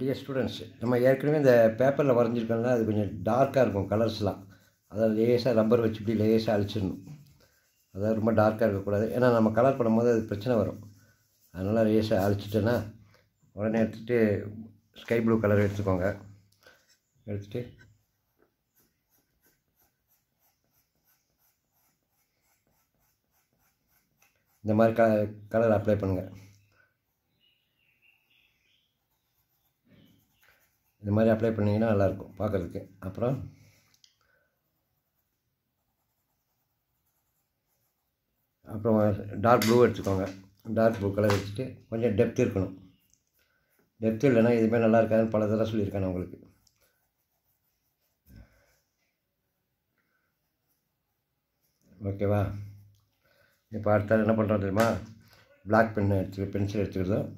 dear uh, students நம்ம ஏற்கனவே இந்த பேப்பரில் வரைஞ்சிருக்கோம்னா அது கொஞ்சம் டார்க்காக இருக்கும் கலர்ஸ்லாம் அதை லேசாக ரப்பர் வச்சு இப்படி லேசாக அழிச்சிடணும் அதாவது ரொம்ப டார்க்காக இருக்கக்கூடாது ஏன்னா நம்ம கலர் பண்ணும்போது அது பிரச்சனை வரும் அதனால் லேசாக அழிச்சிட்டேன்னா உடனே எடுத்துகிட்டு ஸ்கை ப்ளூ கலர் எடுத்துக்கோங்க எடுத்துகிட்டு இந்த மாதிரி க கலர் அப்ளை பண்ணுங்கள் இந்த மாதிரி அப்ளை பண்ணிங்கன்னா நல்லாயிருக்கும் பார்க்குறதுக்கு அப்புறம் அப்புறம் டார்க் ப்ளூ எடுத்துக்கோங்க டார்க் ப்ளூ கலர் வச்சுட்டு கொஞ்சம் டெப்த் இருக்கணும் டெப்த் இல்லைன்னா எதுவுமே நல்லா இருக்காதுன்னு பல தடவை சொல்லியிருக்கேன் உங்களுக்கு ஓகேவா இப்போ அடுத்தால் என்ன பண்ணுறோம் தெரியுமா பிளாக் பென் எடுத்து பென்சில் எடுத்துக்கிறதும்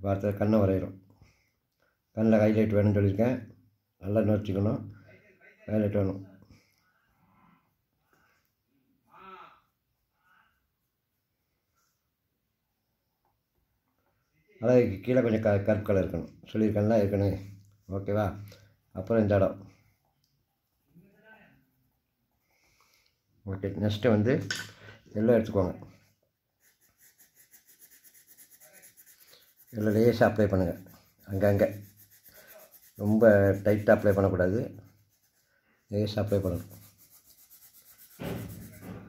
இப்போ கண்ணை வரைகிறோம் கண்ணில் ஹைலைட் வேணும்னு சொல்லியிருக்கேன் நல்லா நோச்சிக்கணும் ஹைலைட் வேணும் அதாவது கீழே கொஞ்சம் க கலர் இருக்கணும் சொல்லியிருக்கேன்லாம் இருக்கணும் ஓகேவா அப்புறம் இந்த இடம் ஓகே நெக்ஸ்ட்டு வந்து எல்லாம் எடுத்துக்கோங்க இதில் லேசாக அப்ளை பண்ணுங்கள் அங்கங்கே ரொம்ப டைட்டாக அப்ளை பண்ணக்கூடாது லேசாக அப்ளை பண்ணணும்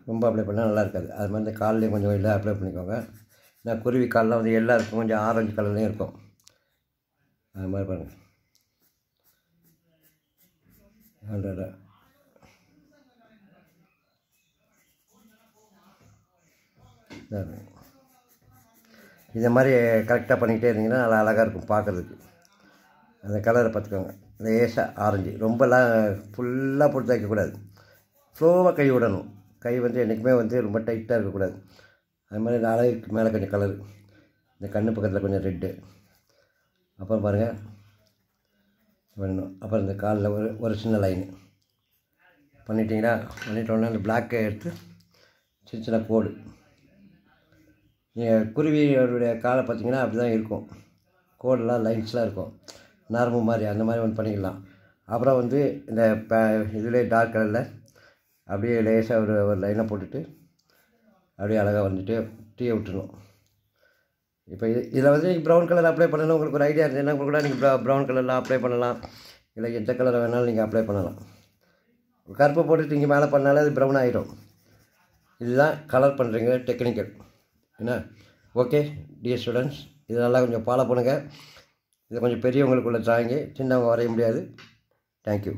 ரொம்ப அப்ளை பண்ணால் நல்லா இருக்காது அது மாதிரி இந்த கால்லையும் கொஞ்சம் இல்லை அப்ளை பண்ணிக்கோங்க ஏன்னா குருவி காலில் வந்து எல்லா இருக்கும் கொஞ்சம் ஆரஞ்சு கலர்லேயும் இருக்கும் அது மாதிரி பாருங்கள் ஆல்ரெடா இதை மாதிரி கரெக்டாக பண்ணிக்கிட்டே இருந்தீங்கன்னா நல்லா அழகாக இருக்கும் பார்க்குறதுக்கு அந்த கலரை பார்த்துக்கோங்க லேசாக ஆரஞ்சு ரொம்பலாம் ஃபுல்லாக போட்டு தைக்கக்கூடாது ஸ்லோவாக கை விடணும் கை வந்து என்றைக்குமே வந்து ரொம்ப டைட்டாக இருக்கக்கூடாது அது மாதிரி அழகுக்கு மேலே கொஞ்சம் கலரு இந்த கண்ணு பக்கத்தில் கொஞ்சம் ரெட்டு அப்புறம் பாருங்கள் பண்ணணும் அப்புறம் இந்த காலில் ஒரு ஒரு சின்ன லைனு பண்ணிட்டீங்கன்னா பண்ணிட்டோன்னா அந்த பிளாக்கை எடுத்து சின்ன சின்ன கோடு குருவியோடைய காலை பார்த்திங்கன்னா அப்படி தான் இருக்கும் கோடெலாம் லைன்ஸ்லாம் இருக்கும் நரம்பு மாதிரி அந்த மாதிரி ஒன்று பண்ணிக்கலாம் அப்புறம் வந்து இந்த இதிலே டார்க் கலரில் அப்படியே லேசாக ஒரு ஒரு லைனை போட்டுட்டு அப்படியே அழகாக வந்துட்டு டீயை விட்டுணும் இப்போ இது இதில் வந்து நீங்கள் ப்ரௌன் கலர் அப்ளை பண்ணணும் உங்களுக்கு ஒரு ஐடியா இருந்ததுன்னா கூட நீங்கள் ப்ரௌன் கலர்லாம் அப்ளை பண்ணலாம் இல்லை எந்த கலர் வேணாலும் நீங்கள் அப்ளை பண்ணலாம் கருப்பு போட்டுட்டு இங்கே மேலே பண்ணாலே அது ப்ரௌன் ஆகிடும் இதுதான் கலர் பண்ணுறீங்க டெக்னிக்கல் என்ன ஓகே டிஎஸ் ஸ்டூடெண்ட்ஸ் இதை நல்லா கொஞ்சம் ஃபாலோ பண்ணுங்கள் இதை கொஞ்சம் பெரியவங்களுக்குள்ளே தாங்கி சின்னவங்க வரைய முடியாது தேங்க்யூ